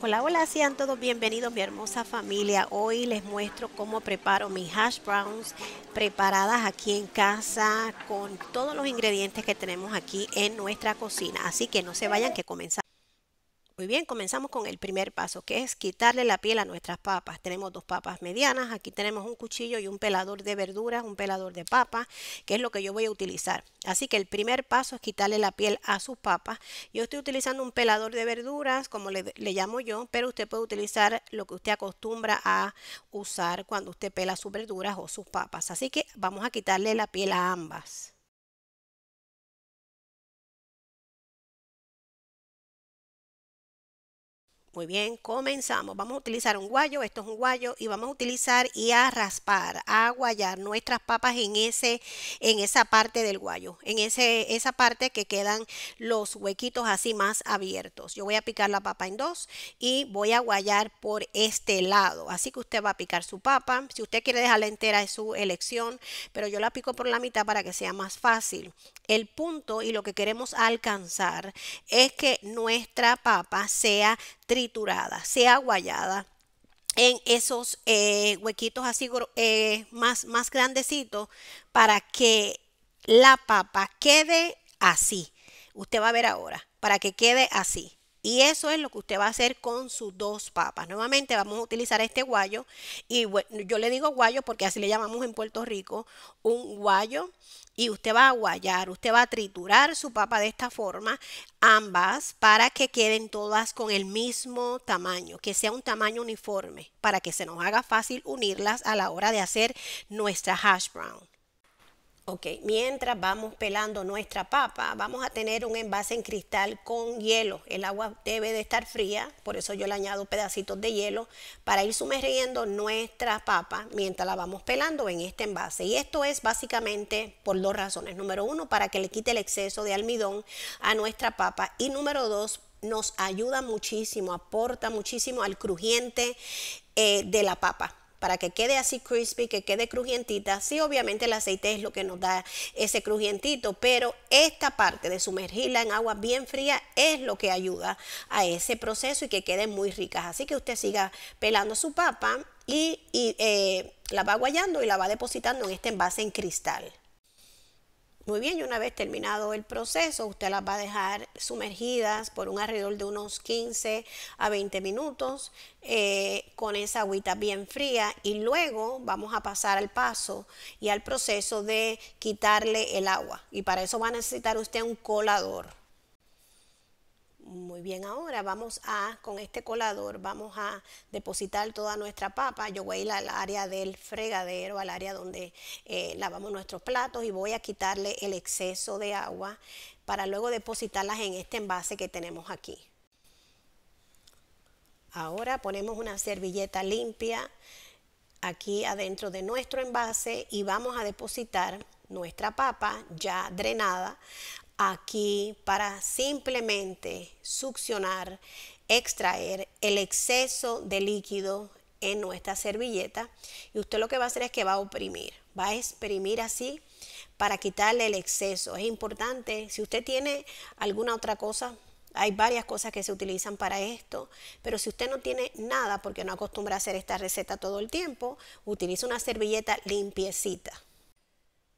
Hola, hola, sean todos bienvenidos mi hermosa familia. Hoy les muestro cómo preparo mis hash browns preparadas aquí en casa con todos los ingredientes que tenemos aquí en nuestra cocina. Así que no se vayan que comenzamos. Muy bien, comenzamos con el primer paso, que es quitarle la piel a nuestras papas. Tenemos dos papas medianas, aquí tenemos un cuchillo y un pelador de verduras, un pelador de papas, que es lo que yo voy a utilizar. Así que el primer paso es quitarle la piel a sus papas. Yo estoy utilizando un pelador de verduras, como le, llamo yo, pero usted puede utilizar lo que usted acostumbra a usar cuando usted pela sus verduras o sus papas. Así que vamos a quitarle la piel a ambas. Muy bien, comenzamos. Vamos a utilizar un guayo, esto es un guayo, y vamos a utilizar y a raspar, a guayar nuestras papas en, ese, en esa parte del guayo, en ese, esa parte que quedan los huequitos así más abiertos. Yo voy a picar la papa en dos y voy a guayar por este lado. Así que usted va a picar su papa. Si usted quiere dejarla entera es su elección, pero yo la pico por la mitad para que sea más fácil. El punto y lo que queremos alcanzar es que nuestra papa sea triturada, sea guayada en esos eh, huequitos así eh, más, más grandecitos para que la papa quede así. Usted va a ver ahora, para que quede así. Y eso es lo que usted va a hacer con sus dos papas. Nuevamente vamos a utilizar este guayo. Y bueno, yo le digo guayo porque así le llamamos en Puerto Rico un guayo. Y usted va a guayar, usted va a triturar su papa de esta forma, ambas, para que queden todas con el mismo tamaño, que sea un tamaño uniforme, para que se nos haga fácil unirlas a la hora de hacer nuestra hash brown. Ok, mientras vamos pelando nuestra papa, vamos a tener un envase en cristal con hielo. El agua debe de estar fría, por eso yo le añado pedacitos de hielo para ir sumergiendo nuestra papa mientras la vamos pelando en este envase. Y esto es básicamente por dos razones. Número uno, para que le quite el exceso de almidón a nuestra papa. Y número dos, nos ayuda muchísimo, aporta muchísimo al crujiente eh, de la papa para que quede así crispy, que quede crujientita. Sí, obviamente el aceite es lo que nos da ese crujientito, pero esta parte de sumergirla en agua bien fría es lo que ayuda a ese proceso y que queden muy ricas. Así que usted siga pelando su papa y, eh, la va guayando y la va depositando en este envase en cristal. Muy bien, y una vez terminado el proceso, usted las va a dejar sumergidas por un alrededor de unos 15 a 20 minutos eh, con esa agüita bien fría y luego vamos a pasar al paso y al proceso de quitarle el agua. Y para eso va a necesitar usted un colador muy bien ahora vamos a, con este colador, vamos a depositar toda nuestra papa. Yo voy a ir al área del fregadero, al área donde eh, lavamos nuestros platos y voy a quitarle el exceso de agua para luego depositarlas en este envase que tenemos aquí. Ahora ponemos una servilleta limpia aquí adentro de nuestro envase y vamos a depositar nuestra papa ya drenada aquí para simplemente succionar, extraer el exceso de líquido en nuestra servilleta y usted lo que va a hacer es que va a oprimir, va a exprimir así para quitarle el exceso. Es importante, si usted tiene alguna otra cosa, hay varias cosas que se utilizan para esto, pero si usted no tiene nada porque no acostumbra a hacer esta receta todo el tiempo, utiliza una servilleta limpiecita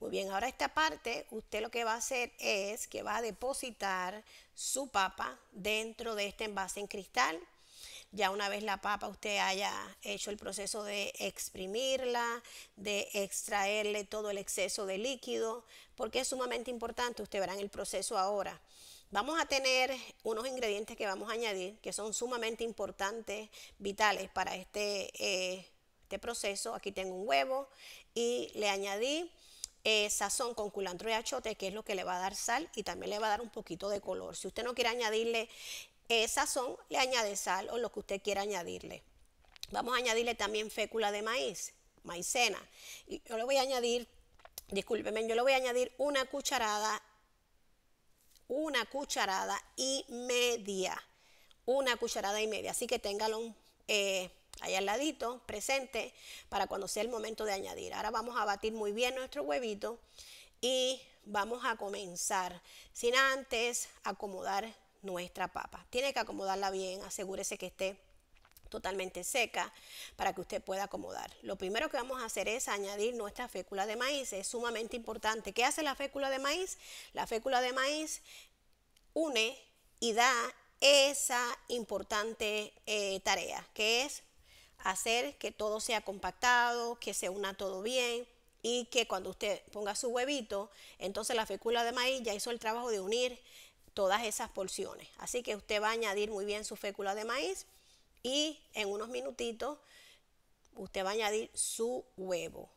muy bien, ahora esta parte, usted lo que va a hacer es que va a depositar su papa dentro de este envase en cristal. Ya una vez la papa usted haya hecho el proceso de exprimirla, de extraerle todo el exceso de líquido, porque es sumamente importante, usted verá en el proceso ahora. Vamos a tener unos ingredientes que vamos a añadir que son sumamente importantes, vitales para este, eh, este proceso. Aquí tengo un huevo y le añadí eh, sazón con culantro y achote, que es lo que le va a dar sal y también le va a dar un poquito de color. Si usted no quiere añadirle eh, sazón, le añade sal o lo que usted quiera añadirle. Vamos a añadirle también fécula de maíz, maicena. yo le voy a añadir, discúlpeme, yo le voy a añadir una cucharada, una cucharada y media. Una cucharada y media, así que téngalo eh, ahí al ladito, presente, para cuando sea el momento de añadir. Ahora vamos a batir muy bien nuestro huevito y vamos a comenzar sin antes acomodar nuestra papa. Tiene que acomodarla bien, asegúrese que esté totalmente seca para que usted pueda acomodar. Lo primero que vamos a hacer es añadir nuestra fécula de maíz, es sumamente importante. ¿Qué hace la fécula de maíz? La fécula de maíz une y da esa importante eh, tarea que es hacer que todo sea compactado, que se una todo bien y que cuando usted ponga su huevito, entonces la fécula de maíz ya hizo el trabajo de unir todas esas porciones. Así que usted va a añadir muy bien su fécula de maíz y en unos minutitos usted va a añadir su huevo.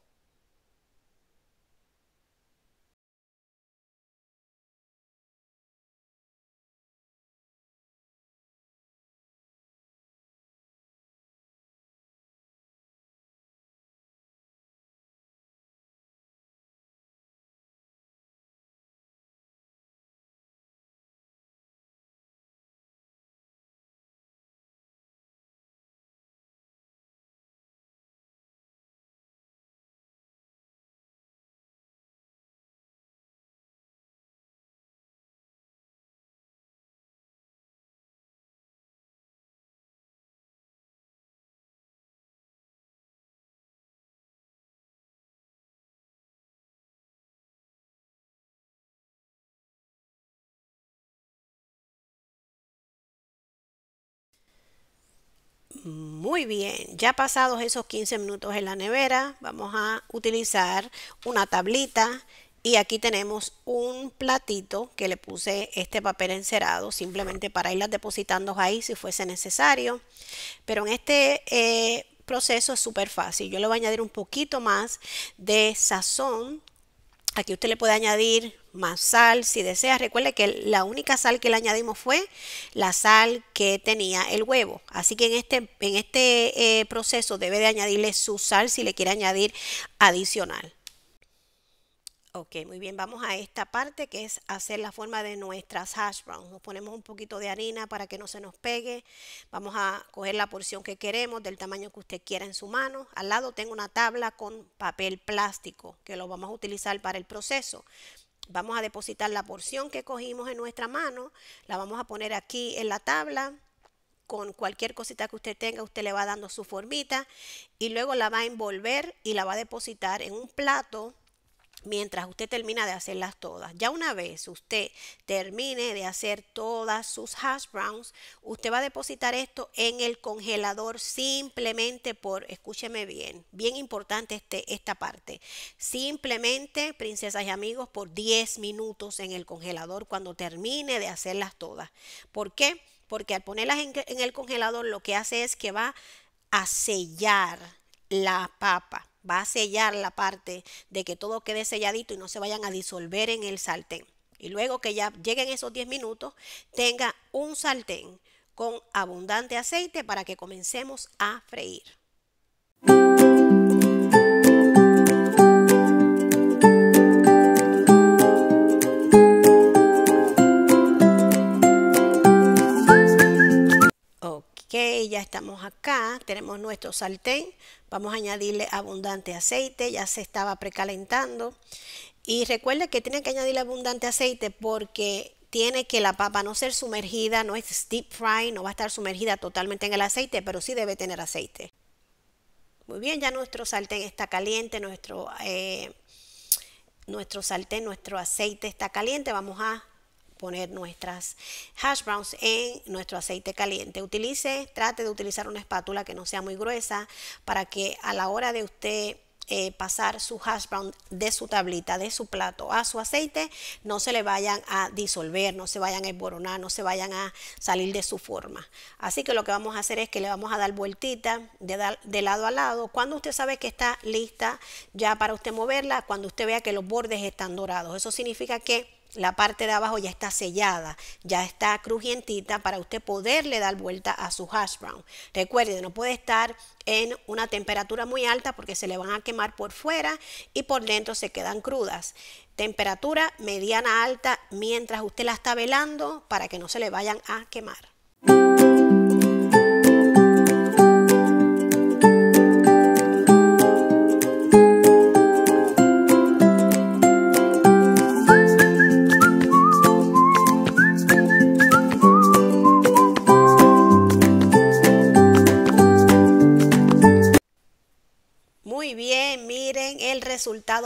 Muy bien, ya pasados esos 15 minutos en la nevera, vamos a utilizar una tablita y aquí tenemos un platito que le puse este papel encerado simplemente para irlas depositando ahí si fuese necesario. Pero en este eh, proceso es súper fácil, yo le voy a añadir un poquito más de sazón Aquí usted le puede añadir más sal si desea. Recuerde que la única sal que le añadimos fue la sal que tenía el huevo. Así que en este, este eh, proceso debe de añadirle su sal si le quiere añadir adicional. Ok, muy bien, vamos a esta parte que es hacer la forma de nuestras hash browns. Nos ponemos un poquito de harina para que no se nos pegue. Vamos a coger la porción que queremos del tamaño que usted quiera en su mano. Al lado tengo una tabla con papel plástico que lo vamos a utilizar para el proceso. Vamos a depositar la porción que cogimos en nuestra mano. La vamos a poner aquí en la tabla con cualquier cosita que usted tenga, usted le va dando su formita y luego la va a envolver y la va a depositar en un plato mientras usted termina de hacerlas todas. Ya una vez usted termine de hacer todas sus hash browns, usted va a depositar esto en el congelador simplemente por, escúcheme bien, bien importante este, esta parte, simplemente, princesas y amigos, por 10 minutos en el congelador cuando termine de hacerlas todas. ¿Por qué? Porque al ponerlas en, en el congelador lo que hace es que va a sellar la papa va a sellar la parte de que todo quede selladito y no se vayan a disolver en el sartén. Y luego que ya lleguen esos 10 minutos, tenga un sartén con abundante aceite para que comencemos a freír. acá, tenemos nuestro sartén, vamos a añadirle abundante aceite, ya se estaba precalentando. Y recuerde que tiene que añadirle abundante aceite porque tiene que la papa no ser sumergida, no es deep fry, no va a estar sumergida totalmente en el aceite, pero sí debe tener aceite. Muy bien, ya nuestro sartén está caliente, nuestro, eh, nuestro sartén, nuestro aceite está caliente. Vamos a poner nuestras hash browns en nuestro aceite caliente. Utilice, trate de utilizar una espátula que no sea muy gruesa para que a la hora de usted eh, pasar su hash brown de su tablita, de su plato a su aceite, no se le vayan a disolver, no se vayan a esboronar, no se vayan a salir de su forma. Así que lo que vamos a hacer es que le vamos a dar vueltita de, de lado a lado. Cuando usted sabe que está lista ya para usted moverla, cuando usted vea que los bordes están dorados, eso significa que la parte de abajo ya está sellada, ya está crujientita para usted poderle dar vuelta a su hash brown. Recuerde, no puede estar en una temperatura muy alta porque se le van a quemar por fuera y por dentro se quedan crudas. Temperatura mediana alta mientras usted la está velando para que no se le vayan a quemar.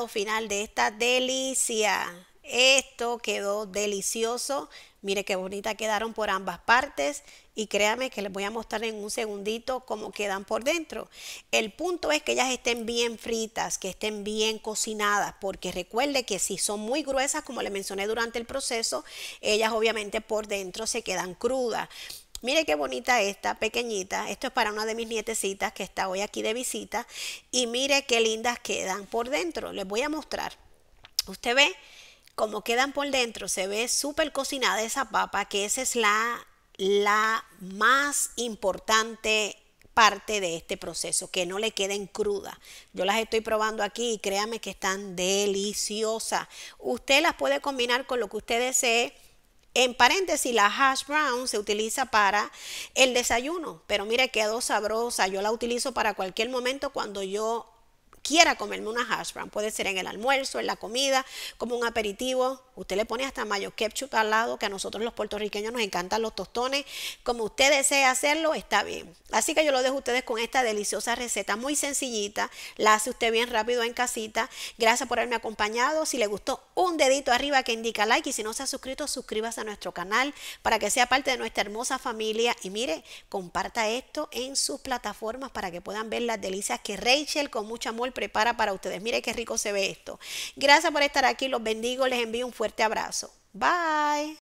final de esta delicia. Esto quedó delicioso. Mire qué bonita quedaron por ambas partes y créame que les voy a mostrar en un segundito cómo quedan por dentro. El punto es que ellas estén bien fritas, que estén bien cocinadas, porque recuerde que si son muy gruesas, como le mencioné durante el proceso, ellas obviamente por dentro se quedan crudas. Mire qué bonita esta, pequeñita. Esto es para una de mis nietecitas que está hoy aquí de visita. Y mire qué lindas quedan por dentro. Les voy a mostrar. Usted ve cómo quedan por dentro. Se ve súper cocinada esa papa, que esa es la, la más importante parte de este proceso, que no le queden crudas. Yo las estoy probando aquí y créame que están deliciosas. Usted las puede combinar con lo que usted desee en paréntesis, la hash brown se utiliza para el desayuno, pero mire, quedó sabrosa. Yo la utilizo para cualquier momento cuando yo quiera comerme una hash brown. Puede ser en el almuerzo, en la comida, como un aperitivo, Usted le pone hasta mayo ketchup al lado, que a nosotros los puertorriqueños nos encantan los tostones. Como usted desea hacerlo, está bien. Así que yo lo dejo a ustedes con esta deliciosa receta muy sencillita. La hace usted bien rápido en casita. Gracias por haberme acompañado. Si le gustó, un dedito arriba que indica like. Y si no se ha suscrito, suscríbase a nuestro canal para que sea parte de nuestra hermosa familia. Y mire, comparta esto en sus plataformas para que puedan ver las delicias que Rachel con mucho amor prepara para ustedes. Mire qué rico se ve esto. Gracias por estar aquí. Los bendigo. Les envío un fuerte fuerte abrazo. Bye.